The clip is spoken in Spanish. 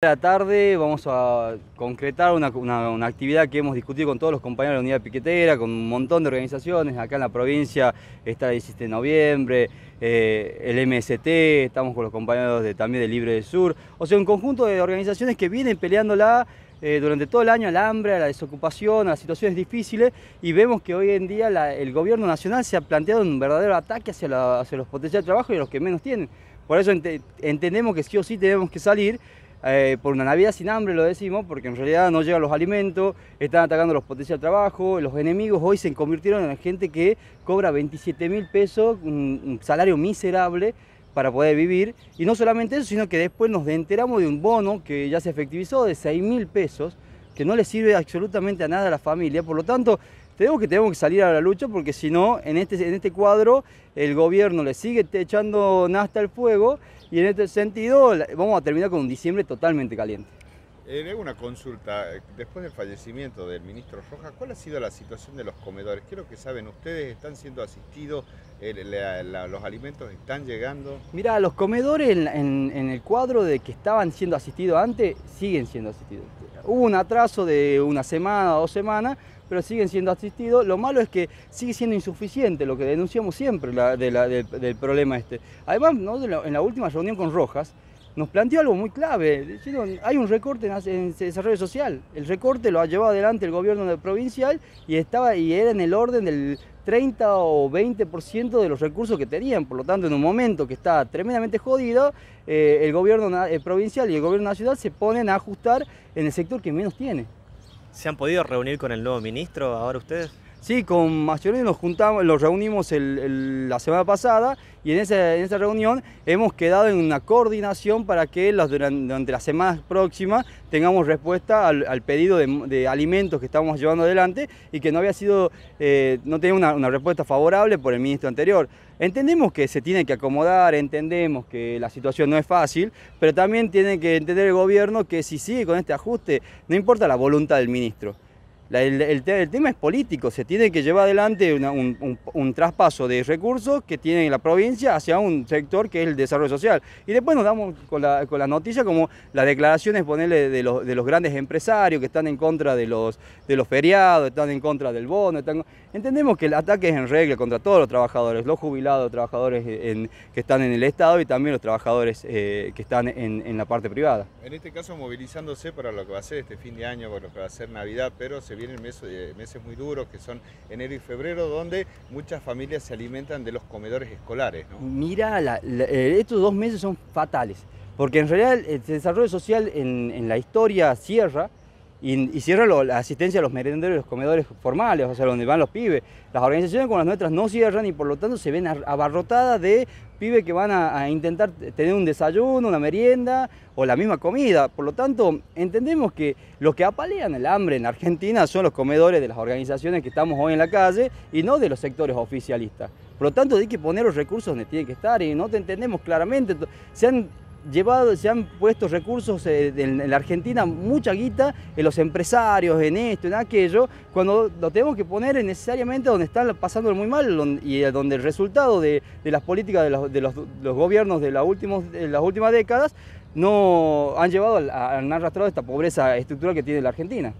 la tarde vamos a concretar una, actividad que hemos discutido con todos los compañeros de la unidad piquetera, con un montón de organizaciones. Acá en la provincia esta el 17 de noviembre, eh, el MST, estamos con los compañeros de, también de Libre del Sur. O sea, un conjunto de organizaciones que vienen peleándola eh, durante todo el año al hambre, a la desocupación, a las situaciones difíciles y vemos que hoy en día el gobierno nacional se ha planteado un verdadero ataque hacia, los potenciales de trabajo y los que menos tienen. Por eso entendemos que sí o sí tenemos que salir eh, por una Navidad sin hambre, lo decimos, porque en realidad no llegan los alimentos, están atacando los potenciales de trabajo, los enemigos hoy se convirtieron en gente que cobra 27 mil pesos, un, salario miserable para poder vivir. Y no solamente eso, sino que después nos enteramos de un bono que ya se efectivizó de 6 mil pesos, que no le sirve absolutamente a nada a la familia. Por lo tanto, tenemos que, tenemos que salir a la lucha porque si no, en este, en este cuadro el gobierno le sigue echando nasta al fuego y en este sentido vamos a terminar con un diciembre totalmente caliente. Eh, hago una consulta, eh, después del fallecimiento del ministro Rojas, ¿cuál ha sido la situación de los comedores? Creo que saben ustedes, están siendo asistidos, eh, los alimentos están llegando. Mira, los comedores en el cuadro de que estaban siendo asistidos antes, siguen siendo asistidos. Hubo un atraso de una semana, dos semanas, pero siguen siendo asistidos. Lo malo es que sigue siendo insuficiente, lo que denunciamos siempre del, problema este. Además, en la última reunión con Rojas, nos planteó algo muy clave. Hay un recorte en, desarrollo social. El recorte lo ha llevado adelante el gobierno provincial y estaba y era en el orden del 30 o 20% de los recursos que tenían. Por lo tanto, en un momento que está tremendamente jodido, eh, el gobierno eh, provincial y el gobierno nacional se ponen a ajustar en el sector que menos tiene. ¿Se han podido reunir con el nuevo ministro ahora ustedes? Sí, con Mayoré nos juntamos, los reunimos la semana pasada y en, esa, reunión hemos quedado en una coordinación para que durante, la semana próxima próximas tengamos respuesta al, pedido de, alimentos que estamos llevando adelante y que no había sido, eh, no tenía una, una respuesta favorable por el ministro anterior. Entendemos que se tiene que acomodar, entendemos que la situación no es fácil, pero también tiene que entender el gobierno que si sigue con este ajuste, no importa la voluntad del ministro el, tema es político, se tiene que llevar adelante un, traspaso de recursos que tiene la provincia hacia un sector que es el desarrollo social. Y después nos damos con las la noticia como las declaraciones ponerle de los, de los, grandes empresarios que están en contra de los, de los feriados, están en contra del bono. Entendemos que el ataque es en regla contra todos los trabajadores, los jubilados, trabajadores que están en el Estado y también los trabajadores eh, que están en, en la parte privada. En este caso movilizándose para lo que va a ser este fin de año, para lo que va a ser Navidad, pero se vienen meses, eh, meses muy duros, que son enero y febrero, donde muchas familias se alimentan de los comedores escolares. Mira, eh, estos dos meses son fatales, porque en realidad el desarrollo social en, en la historia cierra y, y cierra la asistencia a los merenderos y los comedores formales, o sea, donde van los pibes. Las organizaciones como las nuestras no cierran y por lo tanto se ven abarrotadas de pibes que van a, intentar tener un desayuno, una merienda o la misma comida. Por lo tanto, entendemos que los que apalean el hambre en Argentina son los comedores de las organizaciones que estamos hoy en la calle y no de los sectores oficialistas. Por lo tanto, hay que poner los recursos donde tienen que estar y no te entendemos claramente. Se han llevado, se han puesto recursos eh, en, la Argentina, mucha guita, en los empresarios, en esto, en aquello, cuando lo tenemos que poner necesariamente donde están pasando muy mal y eh, donde el resultado de, las políticas de los, gobiernos de, las últimos, las últimas décadas no han llevado, han arrastrado esta pobreza estructural que tiene la Argentina.